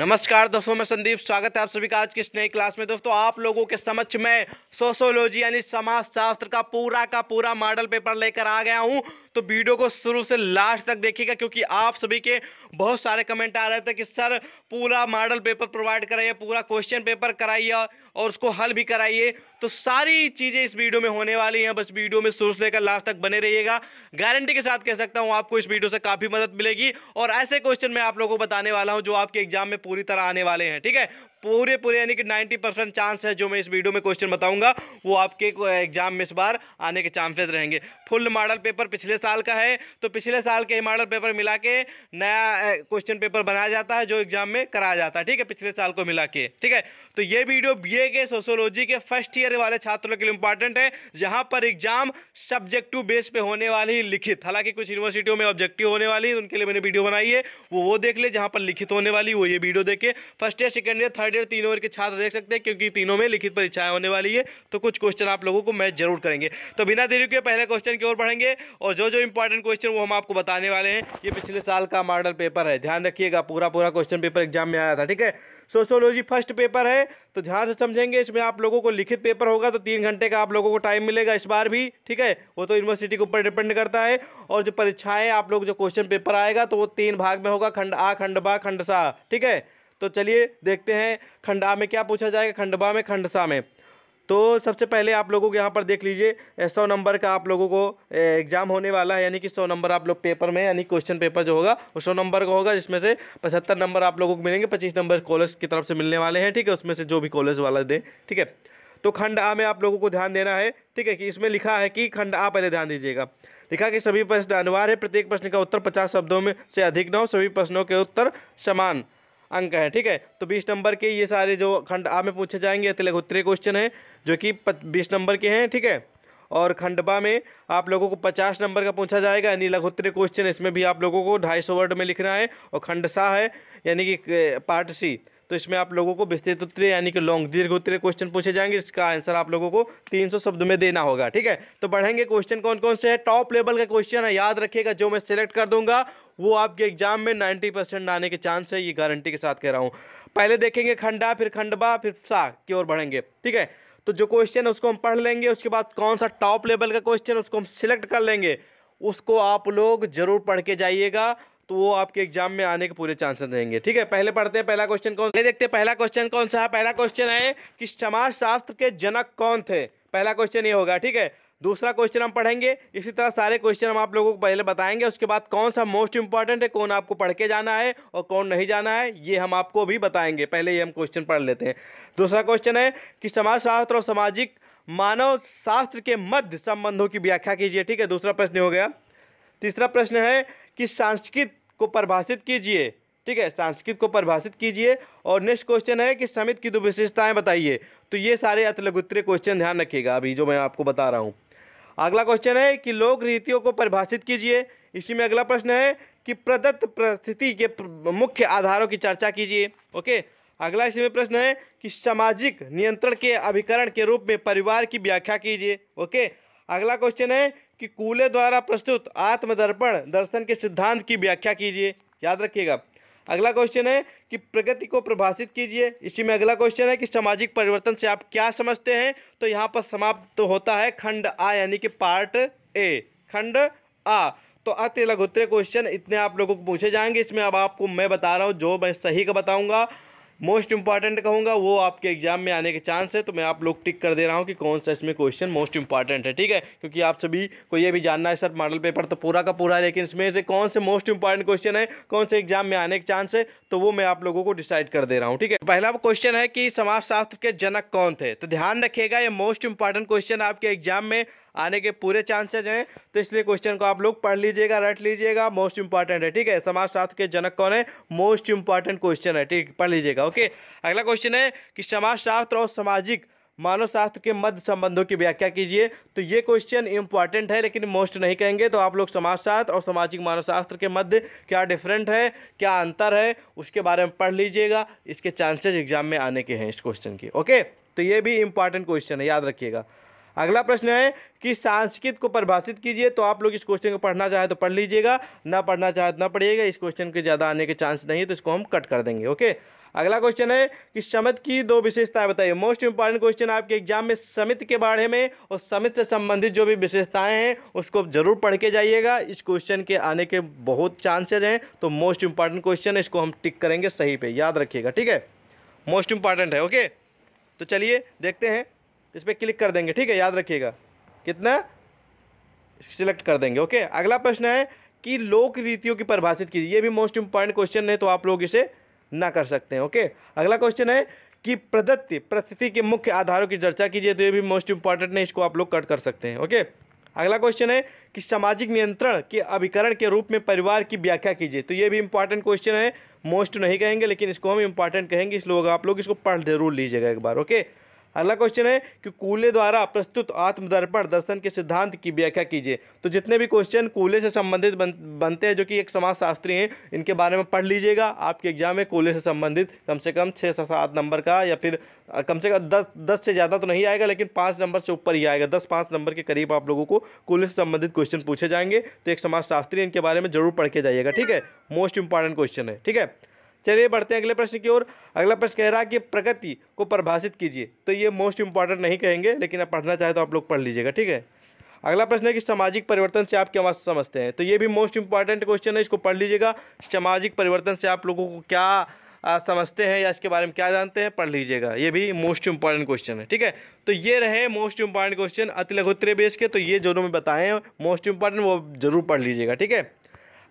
नमस्कार दोस्तों मैं संदीप स्वागत है आप सभी का आज की इस नई क्लास में दोस्तों आप लोगों के समक्ष में सोशोलॉजी यानी समाजशास्त्र का पूरा का पूरा मॉडल पेपर लेकर आ गया हूं तो वीडियो को शुरू से लास्ट तक देखिएगा क्योंकि आप सभी के बहुत सारे कमेंट आ रहे थे कि सर पूरा मॉडल पेपर प्रोवाइड कराइए पूरा क्वेश्चन पेपर कराइए और उसको हल भी कराइए तो सारी चीज़ें इस वीडियो में होने वाली हैं बस वीडियो में शुरू से लेकर लास्ट तक बने रहिएगा गारंटी के साथ कह सकता हूं आपको इस वीडियो से काफ़ी मदद मिलेगी और ऐसे क्वेश्चन मैं आप लोगों को बताने वाला हूं जो आपके एग्जाम में पूरी तरह आने वाले हैं ठीक है पूरे पूरे यानी कि नाइन्टी परसेंट चांस है जो मैं इस वीडियो में क्वेश्चन बताऊंगा वो आपके एग्जाम में इस बार आने के चांसेस रहेंगे फुल मॉडल पेपर पिछले साल का है तो पिछले साल के मॉडल पेपर मिला के नया क्वेश्चन पेपर बनाया जाता है जो एग्जाम में कराया जाता है ठीक है पिछले साल को मिला के ठीक है तो ये वीडियो ये के सोशोलॉजी के फर्स्ट ईयर वाले छात्रों के लिए इंपॉर्टेंट है यहाँ पर एग्जाम सब्जेक्टिव बेस पे होने वाली है लिखित हालांकि कुछ यूनिवर्सिटियों में ऑब्जेक्टिव होने वाली है उनके लिए मैंने वीडियो बनाई है वो वो देख ले जहाँ पर लिखित होने वाली वो ये वीडियो देखे first year second year third year तीनों ईयर के छात्र देख सकते हैं क्योंकि तीनों में लिखित परीक्षाएं होने वाली है तो कुछ क्वेश्चन आप लोगों को मैच जरूर करेंगे तो बिना देरी के पहले क्वेश्चन की ओर बढ़ेंगे और जो जो इंपॉर्टेंट क्वेश्चन वो हम आपको बताने वाले हैं ये पिछले साल का मॉडल पेपर है ध्यान रखिएगा पूरा पूरा क्वेश्चन पेपर एग्जाम में आया था ठीक है सोशोलॉजी फर्स्ट पेपर है तो ध्यान से समझ समझेंगे इसमें आप लोगों को लिखित पेपर होगा तो तीन घंटे का आप लोगों को टाइम मिलेगा इस बार भी ठीक है वो तो यूनिवर्सिटी के ऊपर डिपेंड करता है और जो परीक्षाएं आप लोग जो क्वेश्चन पेपर आएगा तो वो तीन भाग में होगा खंड आ खंड बा खंड सा ठीक है तो चलिए देखते हैं आ में क्या पूछा जाएगा बा में खंडसा में तो सबसे पहले आप लोगों को यहाँ पर देख लीजिए सौ नंबर का आप लोगों को एग्ज़ाम होने वाला है यानी कि सौ नंबर आप लोग पेपर में यानी क्वेश्चन पेपर जो होगा वो सौ नंबर का होगा जिसमें से पचहत्तर नंबर आप लोगों को मिलेंगे पच्चीस नंबर कॉलेज की तरफ से मिलने वाले हैं ठीक है उसमें से जो भी कॉलेज वाला दें ठीक है तो खंड आ में आप लोगों को ध्यान देना है ठीक है कि इसमें लिखा है कि खंड आ पहले ध्यान दीजिएगा लिखा कि सभी प्रश्न अनिवार्य है प्रत्येक प्रश्न का उत्तर पचास शब्दों में से अधिक न हो सभी प्रश्नों के उत्तर समान अंक हैं ठीक है तो बीस नंबर के ये सारे जो खंड आ में पूछे जाएंगे तिलक उत्तरीय क्वेश्चन हैं जो कि बीस नंबर के हैं ठीक है और खंडबा में आप लोगों को पचास नंबर का पूछा जाएगा यानी लघुत्तरीय क्वेश्चन इसमें भी आप लोगों को ढाई सौ वर्ड में लिखना है और खंडसा है यानी कि पार्ट सी तो इसमें आप लोगों को विस्तृत उत्तर यानी कि लॉन्ग दीर्घ उत्तर क्वेश्चन पूछे जाएंगे इसका आंसर आप लोगों को तीन शब्द में देना होगा ठीक है तो बढ़ेंगे क्वेश्चन कौन कौन से हैं टॉप लेवल का क्वेश्चन है याद रखिएगा जो मैं सिलेक्ट कर दूंगा वो आपके एग्जाम में नाइन्टी परसेंट आने के चांस है ये गारंटी के साथ कह रहा हूँ पहले देखेंगे खंडा फिर खंडवा फिर सा की ओर बढ़ेंगे ठीक है तो जो क्वेश्चन है उसको हम पढ़ लेंगे उसके बाद कौन सा टॉप लेवल का क्वेश्चन उसको हम सिलेक्ट कर लेंगे उसको आप लोग ज़रूर पढ़ के जाइएगा तो वो आपके एग्जाम में आने के पूरे चांसेस रहेंगे ठीक है पहले पढ़ते हैं पहला क्वेश्चन कौन देखते हैं पहला क्वेश्चन कौन सा है पहला क्वेश्चन है कि समाज शास्त्र के जनक कौन थे पहला क्वेश्चन ये होगा ठीक है दूसरा क्वेश्चन हम पढ़ेंगे इसी तरह सारे क्वेश्चन हम आप लोगों को पहले बताएंगे उसके बाद कौन सा मोस्ट इंपॉर्टेंट है कौन आपको पढ़ के जाना है और कौन नहीं जाना है ये हम आपको भी बताएंगे पहले ये हम क्वेश्चन पढ़ लेते हैं दूसरा क्वेश्चन है कि समाजशास्त्र और सामाजिक मानव शास्त्र के मध्य संबंधों की व्याख्या कीजिए ठीक है दूसरा प्रश्न हो गया तीसरा प्रश्न है कि सांस्कृत को परिभाषित कीजिए ठीक है संस्कृत को परिभाषित कीजिए और नेक्स्ट क्वेश्चन है कि समित की दो विशेषताएं बताइए तो ये सारे अतलगुत्र क्वेश्चन ध्यान रखिएगा अभी जो मैं आपको बता रहा हूँ अगला क्वेश्चन है कि लोक रीतियों को परिभाषित कीजिए इसी में अगला प्रश्न है कि प्रदत्त परिस्थिति के मुख्य आधारों की चर्चा कीजिए ओके अगला इसी में प्रश्न है कि सामाजिक नियंत्रण के अभिकरण के रूप में परिवार की व्याख्या कीजिए ओके अगला क्वेश्चन है कि कूले द्वारा प्रस्तुत आत्मदर्पण दर्शन के सिद्धांत की व्याख्या कीजिए याद रखिएगा अगला क्वेश्चन है कि प्रगति को प्रभाषित कीजिए इसी में अगला क्वेश्चन है कि सामाजिक परिवर्तन से आप क्या समझते हैं तो यहाँ पर समाप्त तो होता है खंड आ यानी कि पार्ट ए खंड आ तो अति लघुतरे क्वेश्चन इतने आप लोगों को पूछे जाएंगे इसमें अब आपको मैं बता रहा हूँ जो मैं सही का बताऊँगा मोस्ट इंपॉर्टेंट कहूँगा वो आपके एग्जाम में आने के चांस है तो मैं आप लोग टिक कर दे रहा हूँ कि कौन सा इसमें क्वेश्चन मोस्ट इंपॉर्टेंट है ठीक है क्योंकि आप सभी को ये भी जानना है सर मॉडल पेपर तो पूरा का पूरा है लेकिन इसमें से कौन से मोस्ट इंपॉर्टेंट क्वेश्चन है कौन से एग्जाम में आने के चांस है तो वो मैं आप लोगों को डिसाइड कर दे रहा हूँ ठीक है पहला क्वेश्चन है कि समाजशास्त्र के जनक कौन थे तो ध्यान रखिएगा ये मोस्ट इंपॉर्टेंट क्वेश्चन आपके एग्जाम में आने के पूरे चांसेज हैं तो इसलिए क्वेश्चन को आप लोग पढ़ लीजिएगा रट लीजिएगा मोस्ट इंपॉर्टेंट है ठीक है समाजशास्त्र के जनक कौन है मोस्ट इंपॉर्टेंट क्वेश्चन है ठीक पढ़ लीजिएगा ओके अगला क्वेश्चन है कि समाजशास्त्र और सामाजिक मानव शास्त्र के मध्य संबंधों की व्याख्या कीजिए तो ये क्वेश्चन इंपॉर्टेंट है लेकिन मोस्ट नहीं कहेंगे तो आप लोग समाजशास्त्र और सामाजिक मानव शास्त्र के मध्य क्या डिफरेंट है क्या अंतर है उसके बारे में पढ़ लीजिएगा इसके चांसेज एग्जाम में आने के हैं इस क्वेश्चन के ओके तो ये भी इंपॉर्टेंट क्वेश्चन है याद रखिएगा अगला प्रश्न है कि सांस्कृत को परिभाषित कीजिए तो आप लोग इस क्वेश्चन को पढ़ना चाहे तो पढ़ लीजिएगा ना पढ़ना चाहे तो ना पढ़िएगा इस क्वेश्चन के ज़्यादा आने के चांस नहीं है तो इसको हम कट कर देंगे ओके अगला क्वेश्चन है कि समित की दो विशेषताएं बताइए मोस्ट इंपॉर्टेंट क्वेश्चन आपके एग्जाम में समित के बारे में और समित से संबंधित जो भी विशेषताएं हैं उसको जरूर पढ़ के जाइएगा इस क्वेश्चन के आने के बहुत चांसेज हैं तो मोस्ट इंपॉर्टेंट क्वेश्चन है इसको हम टिक करेंगे सही पे याद रखिएगा ठीक है मोस्ट इंपॉर्टेंट है ओके तो चलिए देखते हैं इस पर क्लिक कर देंगे ठीक है याद रखिएगा कितना सिलेक्ट कर देंगे ओके अगला प्रश्न है कि लोक रीतियों की परिभाषित कीजिए ये भी मोस्ट इंपॉर्टेंट क्वेश्चन है तो आप लोग इसे ना कर सकते हैं ओके अगला क्वेश्चन है कि प्रदत्त प्रस्थिति के मुख्य आधारों की चर्चा कीजिए तो ये भी मोस्ट इंपॉर्टेंट है इसको आप लोग कट कर सकते हैं ओके अगला क्वेश्चन है कि सामाजिक नियंत्रण के अभिकरण के रूप में परिवार की व्याख्या कीजिए तो ये भी इंपॉर्टेंट क्वेश्चन है मोस्ट नहीं कहेंगे लेकिन इसको हम इंपॉर्टेंट कहेंगे इस लोग आप लोग इसको पढ़ जरूर लीजिएगा एक बार ओके अगला क्वेश्चन है कि कूले द्वारा प्रस्तुत आत्मदर्पण दर्शन के सिद्धांत की व्याख्या कीजिए तो जितने भी क्वेश्चन कूले से संबंधित बन, बनते हैं जो कि एक समाजशास्त्री हैं इनके बारे में पढ़ लीजिएगा आपके एग्जाम में कूले से संबंधित कम से कम छः से सात नंबर का या फिर कम से कम दस दस से ज़्यादा तो नहीं आएगा लेकिन पाँच नंबर से ऊपर ही आएगा दस पाँच नंबर के करीब आप लोगों को कूले से संबंधित क्वेश्चन पूछे जाएंगे तो एक समाजशास्त्री इनके बारे में जरूर पढ़ के जाइएगा ठीक है मोस्ट इंपॉर्टेंट क्वेश्चन है ठीक है चलिए बढ़ते हैं अगले प्रश्न की ओर अगला प्रश्न कह रहा है कि प्रगति को परिभाषित कीजिए तो ये मोस्ट इंपॉर्टेंट नहीं कहेंगे लेकिन आप पढ़ना चाहे तो आप लोग पढ़ लीजिएगा ठीक है अगला प्रश्न है कि सामाजिक परिवर्तन से आप क्या समझते हैं तो ये भी मोस्ट इंपॉर्टेंट क्वेश्चन है इसको पढ़ लीजिएगा सामाजिक परिवर्तन से आप लोगों को क्या समझते हैं या इसके बारे में क्या जानते हैं पढ़ लीजिएगा ये भी मोस्ट इंपॉर्टेंट क्वेश्चन है ठीक है तो ये रहे मोस्ट इंपॉर्टेंट क्वेश्चन अति लघुत्तरीय बेस के तो ये जो मैं बताएं मोस्ट इंपॉर्टेंट वो जरूर पढ़ लीजिएगा ठीक है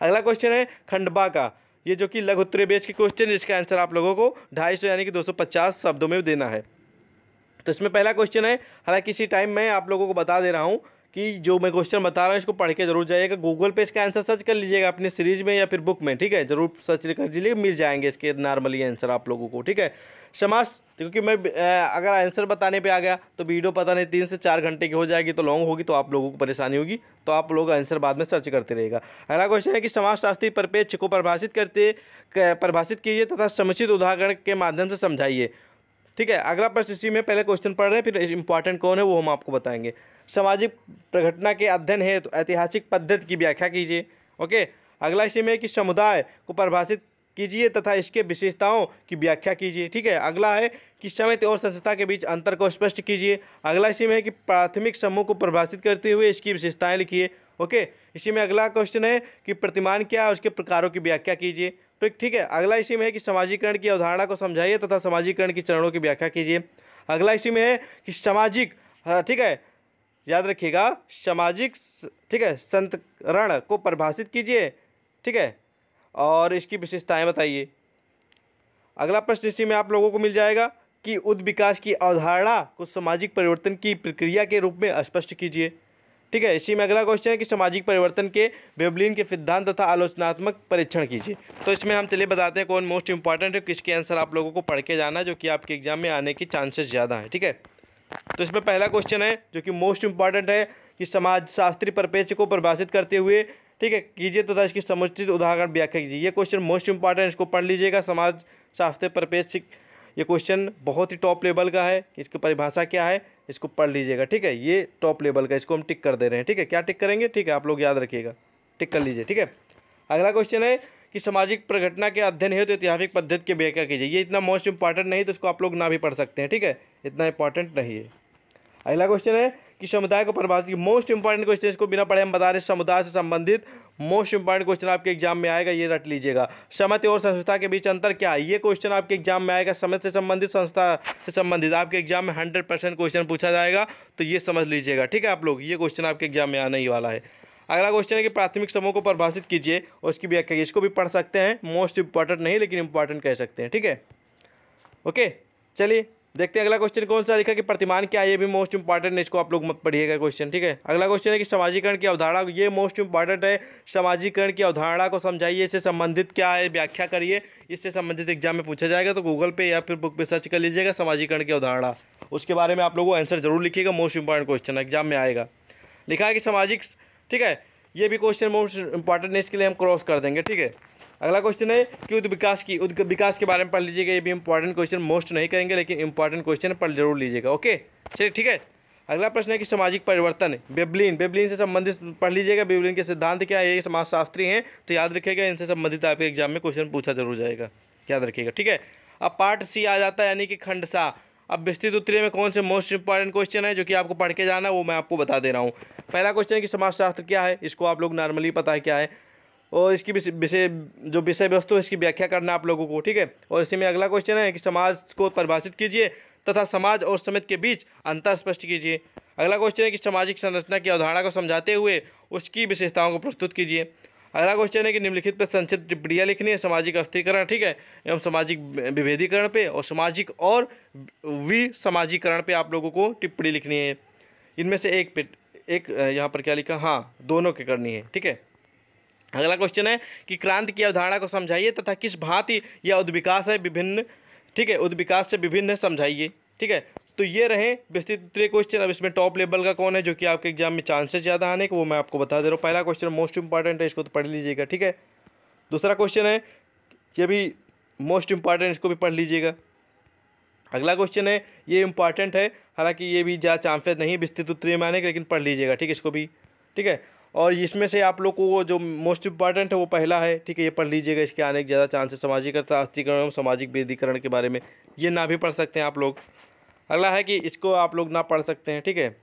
अगला क्वेश्चन है खंडबा का ये जो कि लघु उत्तरीय बेच के क्वेश्चन जिसका आंसर आप लोगों को ढाई सौ यानी कि दो सौ पचास शब्दों में देना है तो इसमें पहला क्वेश्चन है हालांकि इसी टाइम मैं आप लोगों को बता दे रहा हूँ कि जो मैं क्वेश्चन बता रहा हूँ इसको पढ़ के जरूर जाइएगा गूगल पे इसका आंसर सर्च कर लीजिएगा अपनी सीरीज में या फिर बुक में ठीक है जरूर सर्च कर लीजिए मिल जाएंगे इसके नॉर्मली आंसर आप लोगों को ठीक है समाज क्योंकि मैं अगर आंसर बताने पे आ गया तो वीडियो पता नहीं तीन से चार घंटे की हो जाएगी तो लॉन्ग होगी तो आप लोगों को परेशानी होगी तो आप लोग आंसर बाद में सर्च करते रहेगा अगला क्वेश्चन है कि समाजशास्त्री परिपेक्ष को परिभाषित करते परिभाषित कीजिए तथा समुचित उदाहरण के माध्यम से समझाइए ठीक है अगला प्रश्न इसी में पहले क्वेश्चन पढ़ रहे हैं फिर इंपॉर्टेंट कौन है वो हम आपको बताएंगे सामाजिक प्रघटना के अध्ययन है तो ऐतिहासिक पद्धति की व्याख्या कीजिए ओके अगला इसी में कि समुदाय को परिभाषित कीजिए तथा इसके विशेषताओं की व्याख्या कीजिए ठीक है अगला है कि समिति और संस्था के बीच अंतर को स्पष्ट कीजिए अगला इसी में है कि प्राथमिक समूह को परिभाषित करते हुए इसकी विशेषताएं लिखिए ओके इसी में अगला क्वेश्चन है कि प्रतिमान क्या है उसके प्रकारों की व्याख्या कीजिए तो ठीक है अगला इसी में है कि सामाजिकरण की अवधारणा को समझाइए तथा सामाजिकरण के चरणों की व्याख्या कीजिए अगला इसी में है कि सामाजिक हाँ, ठीक है याद रखिएगा सामाजिक ठीक है संतरण को परिभाषित कीजिए ठीक है और इसकी विशेषताएं बताइए अगला प्रश्न इसी में आप लोगों को मिल जाएगा कि उद्विकास की अवधारणा को सामाजिक परिवर्तन की प्रक्रिया के रूप में स्पष्ट कीजिए ठीक है इसी में अगला क्वेश्चन है कि सामाजिक परिवर्तन के बेबलिन के सिद्धांत तथा आलोचनात्मक परीक्षण कीजिए तो इसमें हम चलिए बताते हैं कौन मोस्ट इंपॉर्टेंट है किसके आंसर आप लोगों को पढ़ के जाना जो कि आपके एग्जाम में आने के चांसेस ज़्यादा हैं ठीक है तो इसमें पहला क्वेश्चन है जो कि मोस्ट इंपॉर्टेंट है कि समाज शास्त्री परिपेक्ष को परिभाषित करते हुए ठीक है कीजिए तथा तो इसकी समुचित उदाहरण व्याख्या कीजिए ये क्वेश्चन मोस्ट इंपॉर्टेंट इसको पढ़ लीजिएगा समाज शास्त्रीय परिपेक्ष ये क्वेश्चन बहुत ही टॉप लेवल का है इसकी परिभाषा क्या है इसको पढ़ लीजिएगा ठीक है ये टॉप लेवल का इसको हम टिक कर दे रहे हैं ठीक है क्या टिक करेंगे ठीक है आप लोग याद रखिएगा टिक कर लीजिए ठीक है अगला क्वेश्चन है कि सामाजिक प्रघटना के अध्ययन हेतु तो ऐतिहासिक पद्धति की व्याख्या कीजिए ये इतना मोस्ट इंपॉर्टेंट नहीं तो इसको आप लोग ना भी पढ़ सकते हैं ठीक है इतना इंपॉर्टेंट नहीं है अगला क्वेश्चन है कि समुदाय को परिभाषित मोस्ट इंपॉर्टेंट क्वेश्चन इसको बिना पढ़े हम बता रहे समुदाय से संबंधित मोस्ट इंपॉर्टेंट क्वेश्चन आपके एग्जाम में आएगा ये रट लीजिएगा समिति तो और संस्था के बीच अंतर क्या है ये क्वेश्चन आपके एग्जाम में आएगा समित से संबंधित संस्था से संबंधित आपके एग्जाम में हंड्रेड परसेंट क्वेश्चन पूछा जाएगा तो ये समझ लीजिएगा ठीक है आप लोग ये क्वेश्चन आपके एग्जाम में आने ही वाला है अगला क्वेश्चन है कि प्राथमिक समूह को परिभाषित कीजिए और उसकी व्याख्या इसको भी पढ़ सकते हैं मोस्ट इंपॉर्टेंट नहीं लेकिन इंपॉर्टेंट कह सकते हैं ठीक है ओके चलिए देखते हैं अगला क्वेश्चन कौन सा लिखा कि प्रतिमान क्या ये भी मोस्ट इंपॉर्टेंट इसको आप लोग मत पढ़िएगा क्वेश्चन ठीक है अगला क्वेश्चन है कि सामाजिकरण की अवधारणा ये मोस्ट इंपॉर्टेंट है समाजीकरण की अवधारणा को समझाइए इससे संबंधित क्या है व्याख्या करिए इससे संबंधित एग्जाम में पूछा जाएगा तो गूगल पे या फिर बुक पर सर्च कर लीजिएगा समाजीकरण की अवधारणा उसके बारे में आप लोगों को आंसर जरूर लिखिएगा मोस्ट इंपॉर्टेंट क्वेश्चन एग्जाम में आएगा लिखा है कि सामाजिक ठीक है ये भी क्वेश्चन मोस्ट इंपॉर्टेंट है इसके लिए हम क्रॉस कर देंगे ठीक है अगला क्वेश्चन है कि उद्योग विकास की उद्योग विकास के बारे में पढ़ लीजिएगा ये भी इंपॉर्टेंट क्वेश्चन मोस्ट नहीं करेंगे लेकिन इंपॉर्टेंट क्वेश्चन पढ़ जरूर लीजिएगा ओके चलिए ठीक है अगला प्रश्न है कि सामाजिक परिवर्तन बेबलिन बेबलिन से संबंधित पढ़ लीजिएगा बेबलिन के सिद्धांत क्या है ये समाजशास्त्री हैं तो याद रखिएगा इनसे संबंधित आपके एग्जाम में क्वेश्चन पूछा जरूर जाएगा याद रखिएगा ठीक है अब पार्ट सी आ जाता है यानी कि खंडसा अब विस्तृत उत्तरी में कौन से मोस्ट इंपॉर्टेंट क्वेश्चन है जो कि आपको पढ़ के जाना है वो मैं आपको बता दे रहा हूँ पहला क्वेश्चन है कि समाजशास्त्र क्या है इसको आप लोग नॉर्मली पता है क्या है और इसकी विषय जो विषय वस्तु है इसकी व्याख्या करना आप लोगों को ठीक है और इसी में अगला क्वेश्चन है कि समाज को परिभाषित कीजिए तथा समाज और समित के बीच अंतर स्पष्ट कीजिए अगला क्वेश्चन है कि सामाजिक संरचना की अवधारणा को समझाते हुए उसकी विशेषताओं को प्रस्तुत कीजिए अगला क्वेश्चन है कि निम्नलिखित पर संक्षिप्त टिप्पणियाँ लिखनी है सामाजिक अस्थिकरण ठीक है एवं सामाजिक विभेदीकरण पे और सामाजिक और विसामाजिकरण पे आप लोगों को टिप्पणी लिखनी है इनमें से एक पे एक यहाँ पर क्या लिखा हाँ दोनों की करनी है ठीक है अगला क्वेश्चन है कि क्रांति की अवधारणा को समझाइए तथा किस भांति या उद्विकास है विभिन्न ठीक है उद्विकास से विभिन्न है समझाइए ठीक है तो ये रहे विस्तृत क्वेश्चन अब इसमें टॉप लेवल का कौन है जो कि आपके एग्जाम में चांसेस ज़्यादा आने के वो मैं आपको बता दे रहा हूँ पहला क्वेश्चन मोस्ट इंपॉर्टेंट है इसको तो पढ़ लीजिएगा ठीक है दूसरा क्वेश्चन है ये भी मोस्ट इंपॉर्टेंट इसको भी पढ़ लीजिएगा अगला क्वेश्चन है ये इंपॉर्टेंट है हालांकि ये भी ज़्यादा चांसेस नहीं विस्तृत उत्तरीय में आने के लेकिन पढ़ लीजिएगा ठीक है इसको भी ठीक है और इसमें से आप लोग को जो मोस्ट इंपॉर्टेंट है वो पहला है ठीक है ये पढ़ लीजिएगा इसके आने के ज़्यादा चांसेस सामाजिकता अस्थिकरण एवं सामाजिक वेदीकरण के बारे में ये ना भी पढ़ सकते हैं आप लोग अगला है कि इसको आप लोग ना पढ़ सकते हैं ठीक है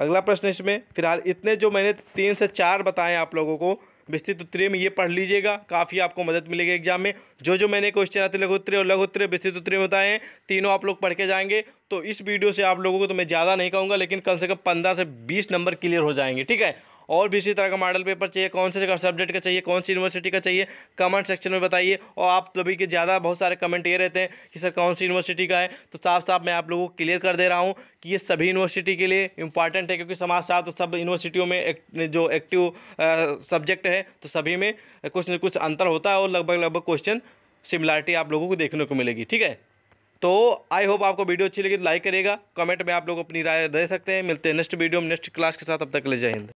अगला प्रश्न इसमें फिलहाल इतने जो मैंने तीन से चार बताए आप लोगों को विस्तृत उत्तरीय में ये पढ़ लीजिएगा काफ़ी आपको मदद मिलेगी एग्जाम में जो जो मैंने क्वेश्चन आते लघु उत्तरीय और लघु उत्तरीय विस्तृत उत्तरीय में बताए हैं तीनों आप लोग पढ़ के जाएंगे तो इस वीडियो से आप लोगों को तो मैं ज़्यादा नहीं कहूँगा लेकिन कम से कम पंद्रह से बीस नंबर क्लियर हो जाएंगे ठीक है और भी इसी तरह का मॉडल पेपर चाहिए कौन से सब्जेक्ट का चाहिए कौन सी यूनिवर्सिटी का चाहिए कमेंट सेक्शन में बताइए और आप सभी के ज़्यादा बहुत सारे कमेंट ये रहते हैं कि सर कौन सी यूनिवर्सिटी का है तो साफ साफ मैं आप लोगों को क्लियर कर दे रहा हूँ कि ये सभी यूनिवर्सिटी के लिए इंपॉर्टेंट है क्योंकि समाज साथ तो सब यूनिवर्सिटियों में एक, जो एक्टिव सब्जेक्ट है तो सभी में कुछ न कुछ अंतर होता है और लगभग लगभग क्वेश्चन सिमिलरिटी आप लोगों को देखने को मिलेगी ठीक है तो आई होप आपको वीडियो अच्छी लगी तो लाइक करेगा कमेंट में आप लोग अपनी राय दे सकते हैं मिलते हैं नेक्स्ट वीडियो में नेक्स्ट क्लास के साथ अब तक ले जय हिंद